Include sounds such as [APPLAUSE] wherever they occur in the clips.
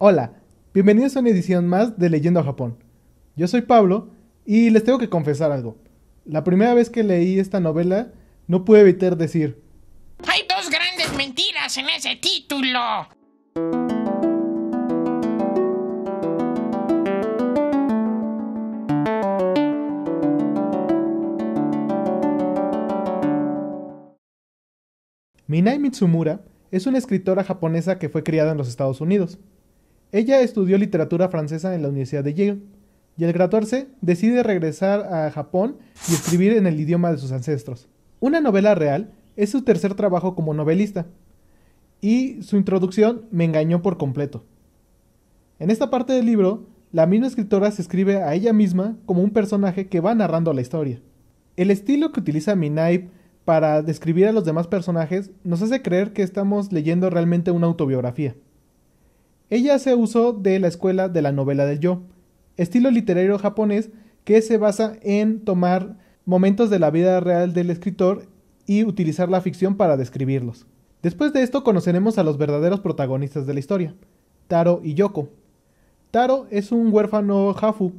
Hola, bienvenidos a una edición más de Leyendo a Japón. Yo soy Pablo y les tengo que confesar algo. La primera vez que leí esta novela no pude evitar decir... Hay dos grandes mentiras en ese título. Minai Mitsumura es una escritora japonesa que fue criada en los Estados Unidos. Ella estudió literatura francesa en la Universidad de Yale y al graduarse decide regresar a Japón y escribir en el idioma de sus ancestros. Una novela real es su tercer trabajo como novelista y su introducción me engañó por completo. En esta parte del libro, la misma escritora se escribe a ella misma como un personaje que va narrando la historia. El estilo que utiliza Minai para describir a los demás personajes nos hace creer que estamos leyendo realmente una autobiografía. Ella hace uso de la escuela de la novela del yo, estilo literario japonés que se basa en tomar momentos de la vida real del escritor y utilizar la ficción para describirlos. Después de esto conoceremos a los verdaderos protagonistas de la historia, Taro y Yoko. Taro es un huérfano Hafu,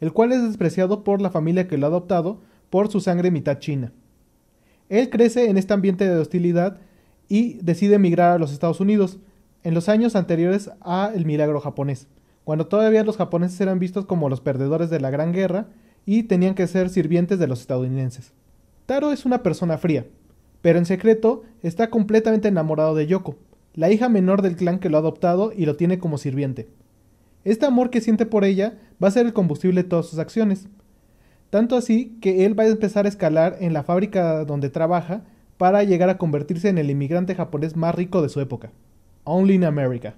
el cual es despreciado por la familia que lo ha adoptado por su sangre mitad china. Él crece en este ambiente de hostilidad y decide emigrar a los Estados Unidos, en los años anteriores a El Milagro japonés, cuando todavía los japoneses eran vistos como los perdedores de la Gran Guerra y tenían que ser sirvientes de los estadounidenses. Taro es una persona fría, pero en secreto está completamente enamorado de Yoko, la hija menor del clan que lo ha adoptado y lo tiene como sirviente. Este amor que siente por ella va a ser el combustible de todas sus acciones. Tanto así que él va a empezar a escalar en la fábrica donde trabaja para llegar a convertirse en el inmigrante japonés más rico de su época. Only in America.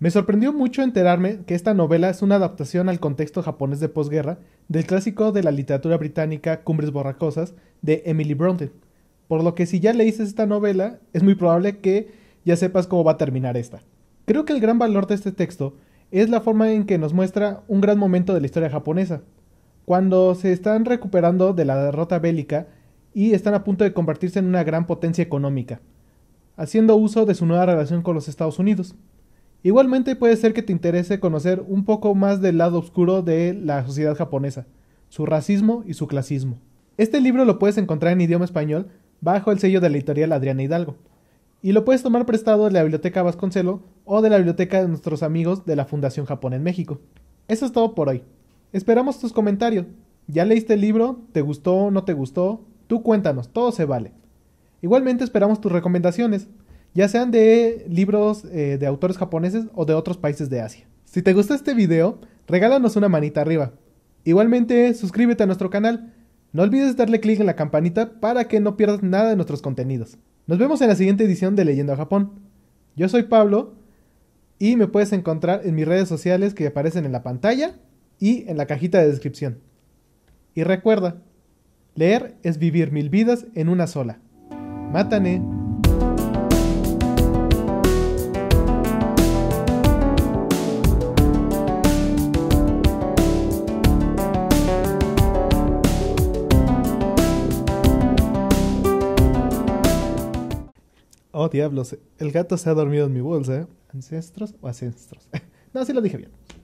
Me sorprendió mucho enterarme que esta novela es una adaptación al contexto japonés de posguerra del clásico de la literatura británica Cumbres Borracosas de Emily Bronte, por lo que si ya leíste esta novela es muy probable que ya sepas cómo va a terminar esta. Creo que el gran valor de este texto es la forma en que nos muestra un gran momento de la historia japonesa, cuando se están recuperando de la derrota bélica y están a punto de convertirse en una gran potencia económica haciendo uso de su nueva relación con los Estados Unidos. Igualmente puede ser que te interese conocer un poco más del lado oscuro de la sociedad japonesa, su racismo y su clasismo. Este libro lo puedes encontrar en idioma español bajo el sello de la editorial Adriana Hidalgo, y lo puedes tomar prestado de la Biblioteca Vasconcelo o de la Biblioteca de nuestros amigos de la Fundación Japón en México. Eso es todo por hoy. Esperamos tus comentarios. ¿Ya leíste el libro? ¿Te gustó? ¿No te gustó? Tú cuéntanos, todo se vale. Igualmente esperamos tus recomendaciones, ya sean de libros eh, de autores japoneses o de otros países de Asia. Si te gusta este video, regálanos una manita arriba. Igualmente, suscríbete a nuestro canal. No olvides darle clic en la campanita para que no pierdas nada de nuestros contenidos. Nos vemos en la siguiente edición de Leyendo a Japón. Yo soy Pablo y me puedes encontrar en mis redes sociales que aparecen en la pantalla y en la cajita de descripción. Y recuerda, leer es vivir mil vidas en una sola. Mátane. Oh, diablos, el gato se ha dormido en mi bolsa. ¿eh? ¿Ancestros o ancestros? [LAUGHS] no, sí lo dije bien.